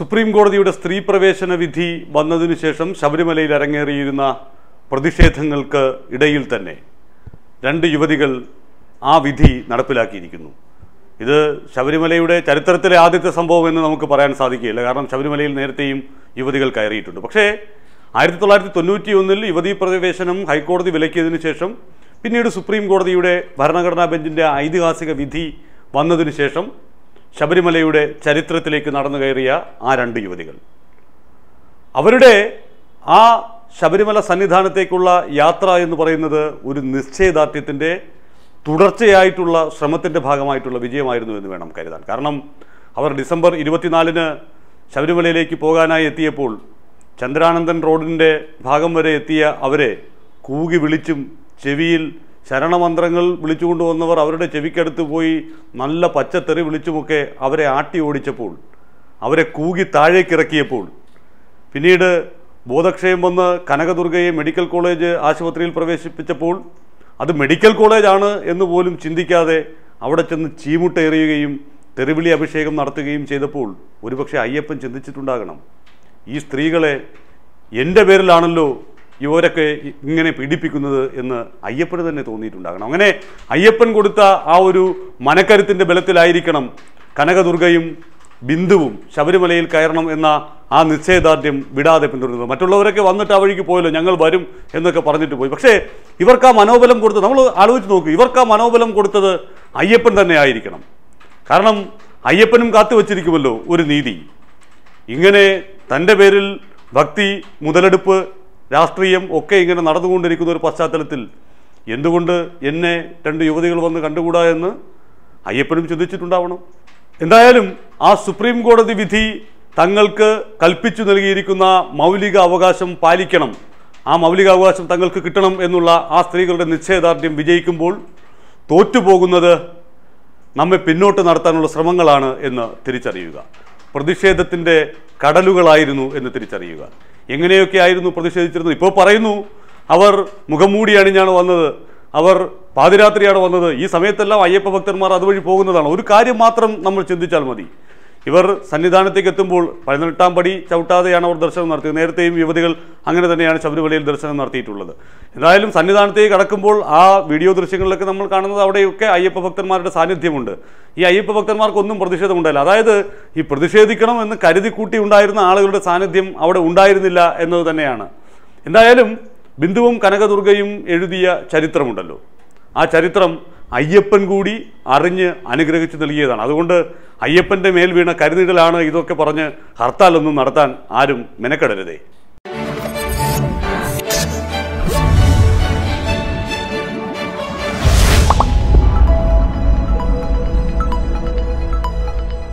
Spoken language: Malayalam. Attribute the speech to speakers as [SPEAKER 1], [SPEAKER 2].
[SPEAKER 1] സുപ്രീം കോടതിയുടെ സ്ത്രീ പ്രവേശന വിധി വന്നതിനു ശേഷം ശബരിമലയിൽ അരങ്ങേറിയിരുന്ന പ്രതിഷേധങ്ങൾക്ക് ഇടയിൽ തന്നെ രണ്ട് യുവതികൾ ആ വിധി നടപ്പിലാക്കിയിരിക്കുന്നു ഇത് ശബരിമലയുടെ ചരിത്രത്തിലെ ആദ്യത്തെ സംഭവം എന്ന് നമുക്ക് പറയാൻ സാധിക്കുകയില്ല കാരണം ശബരിമലയിൽ നേരത്തെയും യുവതികൾ കയറിയിട്ടുണ്ട് പക്ഷേ ആയിരത്തി തൊള്ളായിരത്തി തൊണ്ണൂറ്റി ഒന്നിൽ യുവതീ പ്രവേശനം ഹൈക്കോടതി വിലക്കിയതിനു ശേഷം പിന്നീട് സുപ്രീം കോടതിയുടെ ഭരണഘടനാ ബെഞ്ചിൻ്റെ ഐതിഹാസിക വിധി വന്നതിനു ശേഷം ശബരിമലയുടെ ചരിത്രത്തിലേക്ക് നടന്നു കയറിയ ആ രണ്ട് യുവതികൾ അവരുടെ ആ ശബരിമല സന്നിധാനത്തേക്കുള്ള യാത്ര എന്ന് പറയുന്നത് ഒരു നിശ്ചയദാർഢ്യത്തിൻ്റെ തുടർച്ചയായിട്ടുള്ള ശ്രമത്തിൻ്റെ ഭാഗമായിട്ടുള്ള വിജയമായിരുന്നു എന്ന് വേണം കരുതാൻ കാരണം അവർ ഡിസംബർ ഇരുപത്തിനാലിന് ശബരിമലയിലേക്ക് പോകാനായി എത്തിയപ്പോൾ ചന്ദ്രാനന്ദൻ റോഡിൻ്റെ ഭാഗം വരെ എത്തിയ അവരെ കൂകി വിളിച്ചും ചെവിയിൽ ശരണമന്ത്രങ്ങൾ വിളിച്ചുകൊണ്ടുവന്നവർ അവരുടെ ചെവിക്കടുത്ത് പോയി നല്ല പച്ചത്തെറി വിളിച്ചുമൊക്കെ അവരെ ആട്ടി ഓടിച്ചപ്പോൾ അവരെ കൂകി താഴേക്കിറക്കിയപ്പോൾ പിന്നീട് ബോധക്ഷയം വന്ന് കനകദുർഗയെ മെഡിക്കൽ കോളേജ് ആശുപത്രിയിൽ പ്രവേശിപ്പിച്ചപ്പോൾ അത് മെഡിക്കൽ കോളേജാണ് എന്ന് പോലും ചിന്തിക്കാതെ അവിടെ ചെന്ന് ചീമുട്ടേറിയുകയും തെറിവിളി അഭിഷേകം നടത്തുകയും ചെയ്തപ്പോൾ ഒരുപക്ഷെ അയ്യപ്പൻ ചിന്തിച്ചിട്ടുണ്ടാകണം ഈ സ്ത്രീകളെ എൻ്റെ പേരിലാണല്ലോ ഇവരൊക്കെ ഇങ്ങനെ പീഡിപ്പിക്കുന്നത് എന്ന് അയ്യപ്പന് തന്നെ തോന്നിയിട്ടുണ്ടാകണം അങ്ങനെ അയ്യപ്പൻ കൊടുത്ത ആ ഒരു മനക്കരുത്തിൻ്റെ ബലത്തിലായിരിക്കണം കനകദുർഗയും ബിന്ദുവും ശബരിമലയിൽ കയറണം എന്ന ആ നിശ്ചയദാർഢ്യം വിടാതെ പിന്തുടരുന്നത് മറ്റുള്ളവരൊക്കെ വന്നിട്ട് ആ വഴിക്ക് പോയല്ലോ ഞങ്ങൾ വരും എന്നൊക്കെ പറഞ്ഞിട്ട് പോയി പക്ഷേ ഇവർക്ക് ആ മനോബലം കൊടുത്തത് നമ്മൾ ആലോചിച്ച് നോക്കും ഇവർക്ക് ആ മനോബലം കൊടുത്തത് അയ്യപ്പൻ തന്നെ ആയിരിക്കണം കാരണം അയ്യപ്പനും കാത്തു വച്ചിരിക്കുമല്ലോ ഒരു നീതി ഇങ്ങനെ തൻ്റെ പേരിൽ ഭക്തി മുതലെടുപ്പ് രാഷ്ട്രീയം ഒക്കെ ഇങ്ങനെ നടന്നുകൊണ്ടിരിക്കുന്ന ഒരു പശ്ചാത്തലത്തിൽ എന്തുകൊണ്ട് എന്നെ രണ്ട് യുവതികൾ വന്ന് കണ്ടുകൂടാ എന്ന് അയ്യപ്പനും ചിന്തിച്ചിട്ടുണ്ടാവണം എന്തായാലും ആ സുപ്രീം കോടതി വിധി തങ്ങൾക്ക് കൽപ്പിച്ചു നൽകിയിരിക്കുന്ന മൗലിക അവകാശം പാലിക്കണം ആ മൗലിക അവകാശം തങ്ങൾക്ക് കിട്ടണം എന്നുള്ള ആ സ്ത്രീകളുടെ നിശ്ചയദാർഢ്യം വിജയിക്കുമ്പോൾ തോറ്റുപോകുന്നത് നമ്മെ പിന്നോട്ട് നടത്താനുള്ള ശ്രമങ്ങളാണ് എന്ന് തിരിച്ചറിയുക പ്രതിഷേധത്തിൻ്റെ കടലുകളായിരുന്നു എന്ന് തിരിച്ചറിയുക എങ്ങനെയൊക്കെ ആയിരുന്നു പ്രതിഷേധിച്ചിരുന്നത് ഇപ്പോൾ പറയുന്നു അവർ മുഖംമൂടി അണിഞ്ഞാണ് വന്നത് അവർ പാതിരാത്രിയാണ് വന്നത് ഈ സമയത്തെല്ലാം അയ്യപ്പ ഭക്തന്മാർ അതുവഴി പോകുന്നതാണ് ഒരു കാര്യം മാത്രം നമ്മൾ ചിന്തിച്ചാൽ മതി ഇവർ സന്നിധാനത്തേക്ക് എത്തുമ്പോൾ പതിനെട്ടാം പടി ചവിട്ടാതെയാണ് അവർ ദർശനം നടത്തിയത് നേരത്തെയും യുവതികൾ അങ്ങനെ തന്നെയാണ് ശബരിമലയിൽ ദർശനം നടത്തിയിട്ടുള്ളത് എന്തായാലും സന്നിധാനത്തേക്ക് കടക്കുമ്പോൾ ആ വീഡിയോ ദൃശ്യങ്ങളിലൊക്കെ നമ്മൾ കാണുന്നത് അവിടെയൊക്കെ അയ്യപ്പ ഭക്തന്മാരുടെ സാന്നിധ്യമുണ്ട് ഈ അയ്യപ്പ ഭക്തന്മാർക്കൊന്നും പ്രതിഷേധമുണ്ടായില്ല അതായത് ഈ പ്രതിഷേധിക്കണം എന്ന് കൂട്ടി ഉണ്ടായിരുന്ന ആളുകളുടെ സാന്നിധ്യം അവിടെ ഉണ്ടായിരുന്നില്ല എന്നത് തന്നെയാണ് എന്തായാലും ബിന്ദുവും കനകദുർഗയും എഴുതിയ ചരിത്രമുണ്ടല്ലോ ആ ചരിത്രം അയ്യപ്പൻ കൂടി അറിഞ്ഞ് അനുഗ്രഹിച്ചു നൽകിയതാണ് അതുകൊണ്ട് അയ്യപ്പൻ്റെ മേൽ വീണ കരുതിടലാണ് ഇതൊക്കെ പറഞ്ഞ് ഹർത്താലൊന്നും നടത്താൻ ആരും മെനക്കെടരുതേ